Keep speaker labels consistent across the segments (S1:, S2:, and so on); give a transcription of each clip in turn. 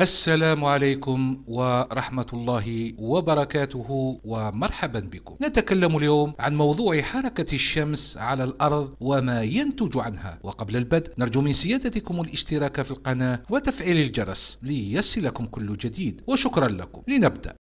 S1: السلام عليكم ورحمة الله وبركاته ومرحبا بكم. نتكلم اليوم عن موضوع حركة الشمس على الأرض وما ينتج عنها، وقبل البدء نرجو من سيادتكم الاشتراك في القناة وتفعيل الجرس ليصلكم كل جديد، وشكرا لكم. لنبدأ.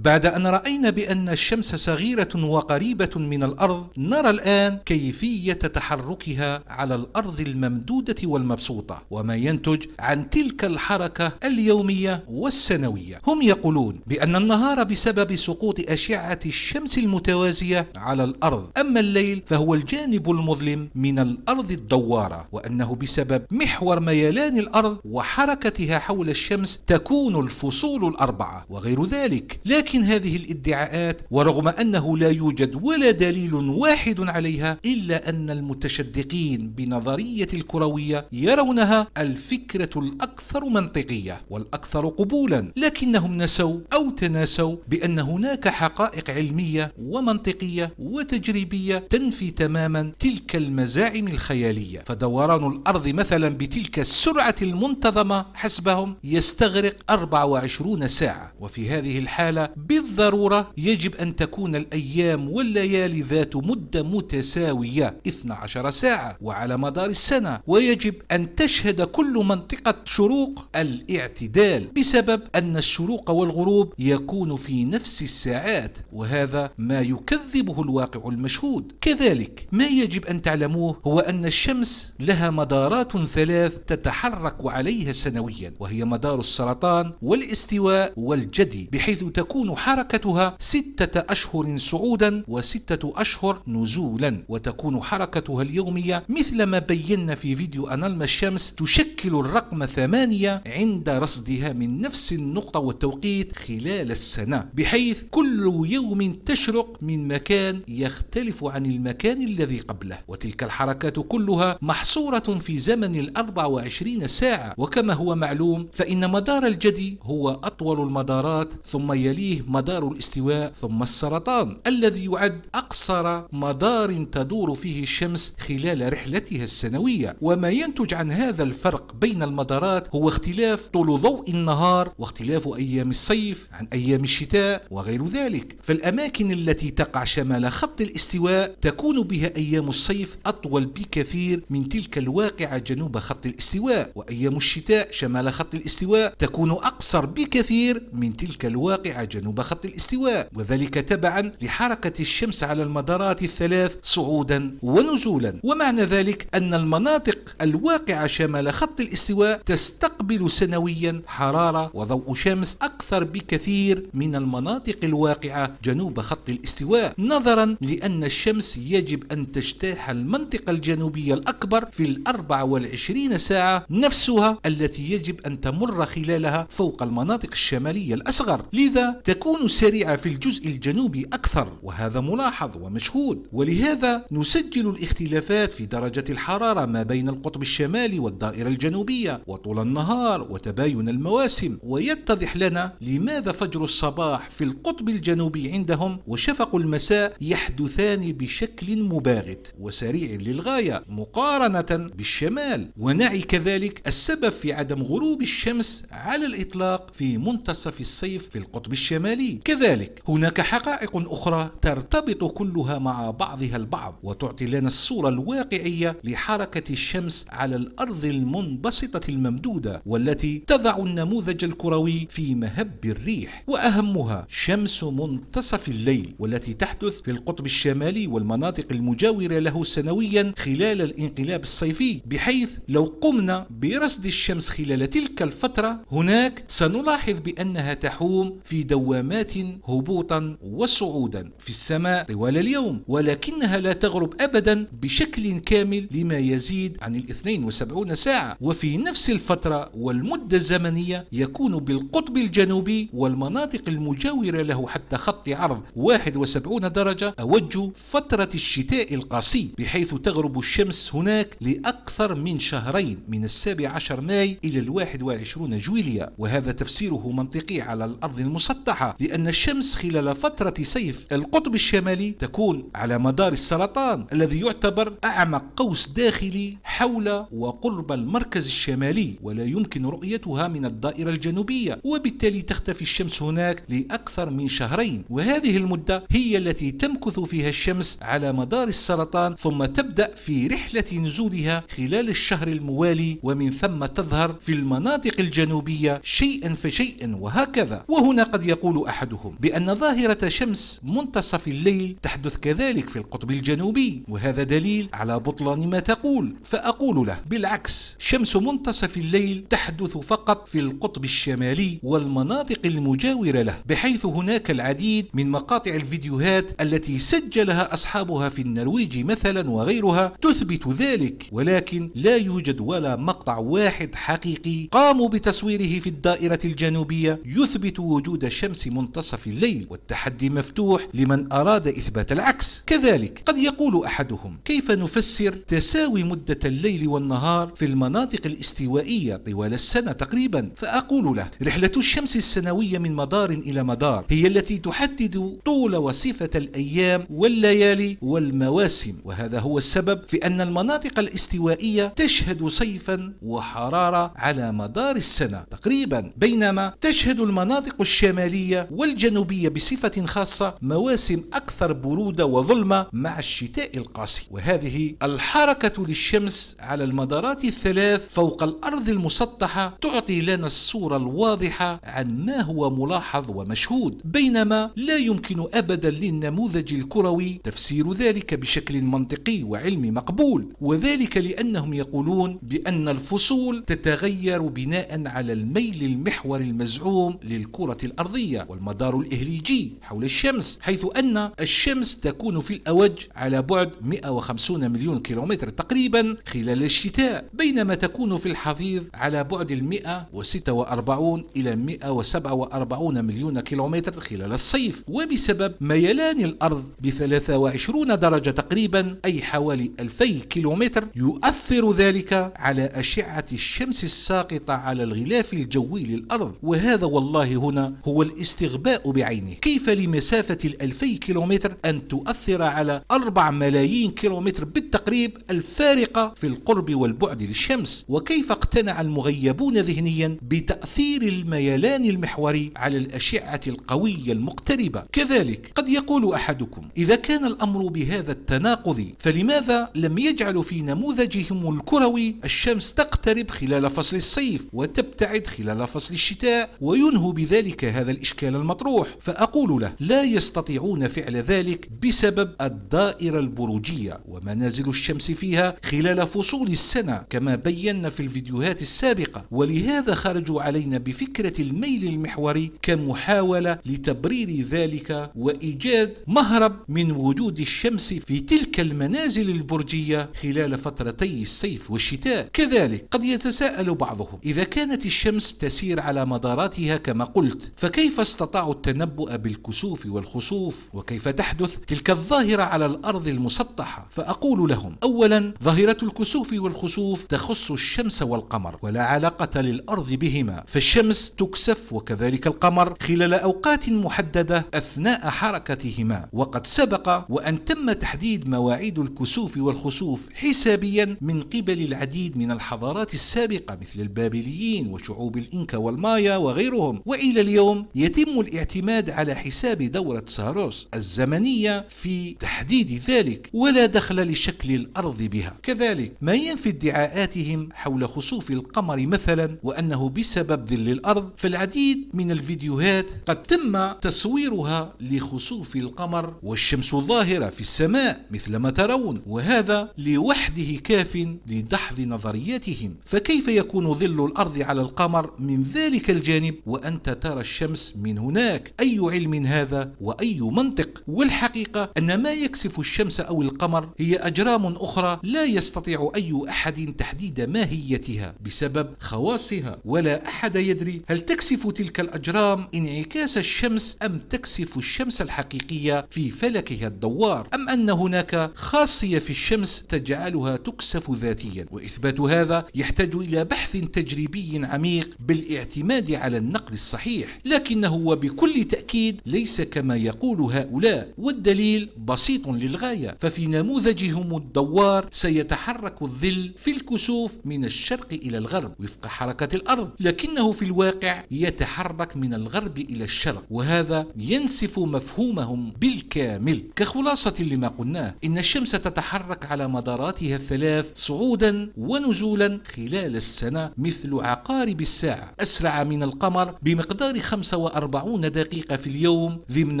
S1: بعد أن رأينا بأن الشمس صغيرة وقريبة من الأرض نرى الآن كيفية تحركها على الأرض الممدودة والمبسوطة وما ينتج عن تلك الحركة اليومية والسنوية هم يقولون بأن النهار بسبب سقوط أشعة الشمس المتوازية على الأرض أما الليل فهو الجانب المظلم من الأرض الدوارة وأنه بسبب محور ميلان الأرض وحركتها حول الشمس تكون الفصول الأربعة وغير ذلك لكن هذه الادعاءات ورغم أنه لا يوجد ولا دليل واحد عليها إلا أن المتشدقين بنظرية الكروية يرونها الفكرة الأكثر منطقية والأكثر قبولا لكنهم نسوا أو تناسوا بأن هناك حقائق علمية ومنطقية وتجريبية تنفي تماما تلك المزاعم الخيالية فدوران الأرض مثلا بتلك السرعة المنتظمة حسبهم يستغرق 24 ساعة وفي هذه الحالة بالضرورة يجب أن تكون الأيام والليالي ذات مدة متساوية 12 ساعة وعلى مدار السنة ويجب أن تشهد كل منطقة شروق الاعتدال بسبب أن الشروق والغروب يكون في نفس الساعات وهذا ما يكذبه الواقع المشهود كذلك ما يجب أن تعلموه هو أن الشمس لها مدارات ثلاث تتحرك عليها سنويا وهي مدار السرطان والاستواء والجدي بحيث تكون تكون حركتها ستة أشهر صعودا وستة أشهر نزولا وتكون حركتها اليومية مثل ما بينا في فيديو أنالما الشمس تشكل تشكل الرقم ثمانية عند رصدها من نفس النقطة والتوقيت خلال السنة بحيث كل يوم تشرق من مكان يختلف عن المكان الذي قبله وتلك الحركات كلها محصورة في زمن الأربع وعشرين ساعة وكما هو معلوم فإن مدار الجدي هو أطول المدارات ثم يليه مدار الاستواء ثم السرطان الذي يعد أقصر مدار تدور فيه الشمس خلال رحلتها السنوية وما ينتج عن هذا الفرق بين المدارات هو اختلاف طول ضوء النهار واختلاف أيام الصيف عن أيام الشتاء وغير ذلك فالأماكن التي تقع شمال خط الاستواء تكون بها أيام الصيف أطول بكثير من تلك الواقعة جنوب خط الاستواء وأيام الشتاء شمال خط الاستواء تكون أقصر بكثير من تلك الواقعة جنوب خط الاستواء وذلك تبعا لحركة الشمس على المدارات الثلاث صعودا ونزولا ومعنى ذلك أن المناطق الواقعة شمال خط الاستواء تستقبل سنويا حرارة وضوء شمس أكثر بكثير من المناطق الواقعة جنوب خط الاستواء نظرا لأن الشمس يجب أن تجتاح المنطقة الجنوبية الأكبر في الأربع والعشرين ساعة نفسها التي يجب أن تمر خلالها فوق المناطق الشمالية الأصغر لذا تكون سريعة في الجزء الجنوبي أكثر وهذا ملاحظ ومشهود ولهذا نسجل الاختلافات في درجة الحرارة ما بين القطب الشمالي والدائرة الجنوبية الجنوبية وطول النهار وتباين المواسم ويتضح لنا لماذا فجر الصباح في القطب الجنوبي عندهم وشفق المساء يحدثان بشكل مباغت وسريع للغاية مقارنة بالشمال ونعي كذلك السبب في عدم غروب الشمس على الإطلاق في منتصف الصيف في القطب الشمالي كذلك هناك حقائق أخرى ترتبط كلها مع بعضها البعض وتعطي لنا الصورة الواقعية لحركة الشمس على الأرض المنتصف المنبسطة الممدودة والتي تضع النموذج الكروي في مهب الريح وأهمها شمس منتصف الليل والتي تحدث في القطب الشمالي والمناطق المجاورة له سنويا خلال الانقلاب الصيفي بحيث لو قمنا برصد الشمس خلال تلك الفترة هناك سنلاحظ بأنها تحوم في دوامات هبوطا وصعودا في السماء طوال اليوم ولكنها لا تغرب أبدا بشكل كامل لما يزيد عن ال 72 ساعة وفي نفس الفترة والمدة الزمنية يكون بالقطب الجنوبي والمناطق المجاورة له حتى خط عرض 71 درجة أوج فترة الشتاء القاسي بحيث تغرب الشمس هناك لأكثر من شهرين من السابع عشر ماي إلى الواحد وعشرون جويلية وهذا تفسيره منطقي على الأرض المسطحة لأن الشمس خلال فترة صيف القطب الشمالي تكون على مدار السرطان الذي يعتبر أعمق قوس داخلي حول وقرب المركز المركز الشمالي ولا يمكن رؤيتها من الدائرة الجنوبية وبالتالي تختفي الشمس هناك لأكثر من شهرين وهذه المدة هي التي تمكث فيها الشمس على مدار السرطان ثم تبدأ في رحلة نزولها خلال الشهر الموالي ومن ثم تظهر في المناطق الجنوبية شيئا فشيئا وهكذا وهنا قد يقول أحدهم بأن ظاهرة شمس منتصف الليل تحدث كذلك في القطب الجنوبي وهذا دليل على بطلان ما تقول فأقول له بالعكس شمس شمس منتصف الليل تحدث فقط في القطب الشمالي والمناطق المجاورة له بحيث هناك العديد من مقاطع الفيديوهات التي سجلها أصحابها في النرويج مثلا وغيرها تثبت ذلك ولكن لا يوجد ولا مقطع واحد حقيقي قاموا بتصويره في الدائرة الجنوبية يثبت وجود شمس منتصف الليل والتحدي مفتوح لمن أراد إثبات العكس كذلك قد يقول أحدهم كيف نفسر تساوي مدة الليل والنهار في المناطق المناطق الاستوائية طوال السنة تقريبا فأقول له رحلة الشمس السنوية من مدار إلى مدار هي التي تحدد طول وصفة الأيام والليالي والمواسم وهذا هو السبب في أن المناطق الاستوائية تشهد صيفا وحرارة على مدار السنة تقريبا بينما تشهد المناطق الشمالية والجنوبية بصفة خاصة مواسم أكثر برودة وظلمة مع الشتاء القاسي وهذه الحركة للشمس على المدارات الثلاث فوق الأرض المسطحة تعطي لنا الصورة الواضحة عن ما هو ملاحظ ومشهود بينما لا يمكن أبدا للنموذج الكروي تفسير ذلك بشكل منطقي وعلمي مقبول وذلك لأنهم يقولون بأن الفصول تتغير بناء على الميل المحور المزعوم للكرة الأرضية والمدار الإهليجي حول الشمس حيث أن الشمس تكون في الأوج على بعد 150 مليون كيلومتر تقريبا خلال الشتاء بينما تكون في الحفيظ على بعد 146 إلى 147 مليون كيلومتر خلال الصيف وبسبب ميلان الأرض ب 23 درجة تقريبا أي حوالي 2000 كيلومتر يؤثر ذلك على أشعة الشمس الساقطة على الغلاف الجوي للأرض وهذا والله هنا هو الاستغباء بعينه كيف لمسافة الألفي كيلومتر كيلومتر أن تؤثر على 4 ملايين كيلومتر بالتقريب الفارقة في القرب والبعد للشمس وكيف اقتنع المغيبون ذهنيا بتأثير الميلان المحوري على الأشعة القوية المقتربة كذلك قد يقول أحدكم إذا كان الأمر بهذا التناقض فلماذا لم يجعلوا في نموذجهم الكروي الشمس تقترب خلال فصل الصيف وتبتعد خلال فصل الشتاء وينهوا بذلك هذا الإشكال المطروح فأقول له لا يستطيعون فعل ذلك بسبب الدائرة البروجية ومنازل الشمس فيها خلال فصول السنة كما بينا في الفيديوهات السابقة ولهذا خرجوا علينا بفكرة الميل المحوري كمحاولة لتبرير ذلك وإيجاد مهرب من وجود الشمس في تلك المنازل البرجية خلال فترتي الصيف والشتاء كذلك قد يتساءل بعضهم إذا كانت الشمس تسير على مداراتها كما قلت فكيف استطاعوا التنبؤ بالكسوف والخسوف وكيف تحدث تلك الظاهرة على الأرض المسطحة فأقول لهم أولا ظاهرة الكسوف والخسوف تخص الشمس والقمر ولا علاقة للأرض بهما فالشمس تكسف وكذلك القمر خلال أوقات محددة أثناء حركتهما وقد سبق وأن تم تحديد مواعيد الكسوف والخسوف حسابيا من قبل العديد من الحضارات السابقة مثل البابليين وشعوب الإنكا والمايا وغيرهم وإلى اليوم يتم الاعتماد على حساب دورة ساروس الزمن الزمنية في تحديد ذلك ولا دخل لشكل الأرض بها كذلك ما ينفي ادعاءاتهم حول خسوف القمر مثلا وأنه بسبب ذل الأرض فالعديد من الفيديوهات قد تم تصويرها لخسوف القمر والشمس ظاهرة في السماء مثل ما ترون وهذا لوحده كاف لدحض نظرياتهم فكيف يكون ظل الأرض على القمر من ذلك الجانب وأنت ترى الشمس من هناك أي علم هذا وأي منطق والحقيقة أن ما يكسف الشمس أو القمر هي أجرام أخرى لا يستطيع أي أحد تحديد ماهيتها بسبب خواصها ولا أحد يدري هل تكسف تلك الأجرام انعكاس الشمس أم تكسف الشمس الحقيقية في فلكها الدوار أم أن هناك خاصية في الشمس تجعلها تكسف ذاتيا وإثبات هذا يحتاج إلى بحث تجريبي عميق بالاعتماد على النقل الصحيح لكنه وبكل تأكيد ليس كما يقول هؤلاء والدليل بسيط للغاية ففي نموذجهم الدوار سيتحرك الظل في الكسوف من الشرق إلى الغرب وفق حركة الأرض لكنه في الواقع يتحرك من الغرب إلى الشرق وهذا ينسف مفهومهم بالكامل كخلاصة لما قلناه إن الشمس تتحرك على مداراتها الثلاث صعودا ونزولا خلال السنة مثل عقارب الساعة أسرع من القمر بمقدار 45 دقيقة في اليوم ضمن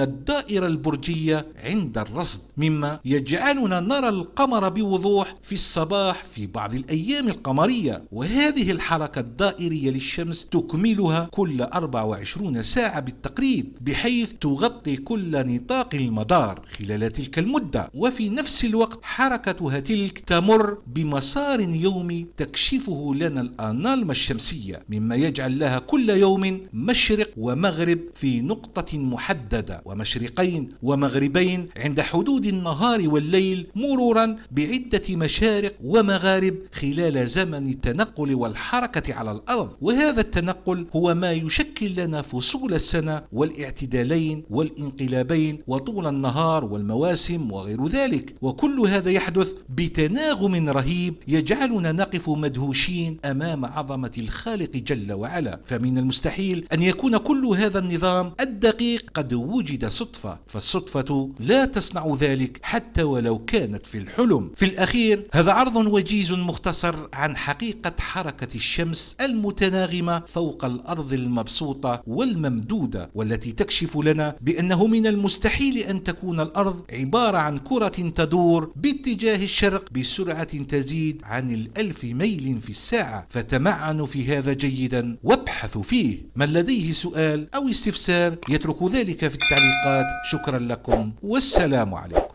S1: الدائرة البرجية الخفية عند الرصد مما يجعلنا نرى القمر بوضوح في الصباح في بعض الأيام القمرية وهذه الحركة الدائرية للشمس تكملها كل 24 ساعة بالتقريب بحيث تغطي كل نطاق المدار خلال تلك المدة وفي نفس الوقت حركتها تلك تمر بمسار يومي تكشفه لنا الأنالما الشمسية مما يجعل لها كل يوم مشرق ومغرب في نقطة محددة ومشرقين ومغرب ومغربين عند حدود النهار والليل مرورا بعدة مشارق ومغارب خلال زمن التنقل والحركة على الأرض وهذا التنقل هو ما يشكل لنا فصول السنة والاعتدالين والانقلابين وطول النهار والمواسم وغير ذلك وكل هذا يحدث بتناغم رهيب يجعلنا نقف مدهوشين أمام عظمة الخالق جل وعلا فمن المستحيل أن يكون كل هذا النظام الدقيق قد وجد صدفة فالصدفة الصدفة لا تصنع ذلك حتى ولو كانت في الحلم في الأخير هذا عرض وجيز مختصر عن حقيقة حركة الشمس المتناغمة فوق الأرض المبسوطة والممدودة والتي تكشف لنا بأنه من المستحيل أن تكون الأرض عبارة عن كرة تدور باتجاه الشرق بسرعة تزيد عن الألف ميل في الساعة فتمعنوا في هذا جيدا وابحثوا فيه من لديه سؤال أو استفسار يترك ذلك في التعليقات شكرا لكم لكم والسلام عليكم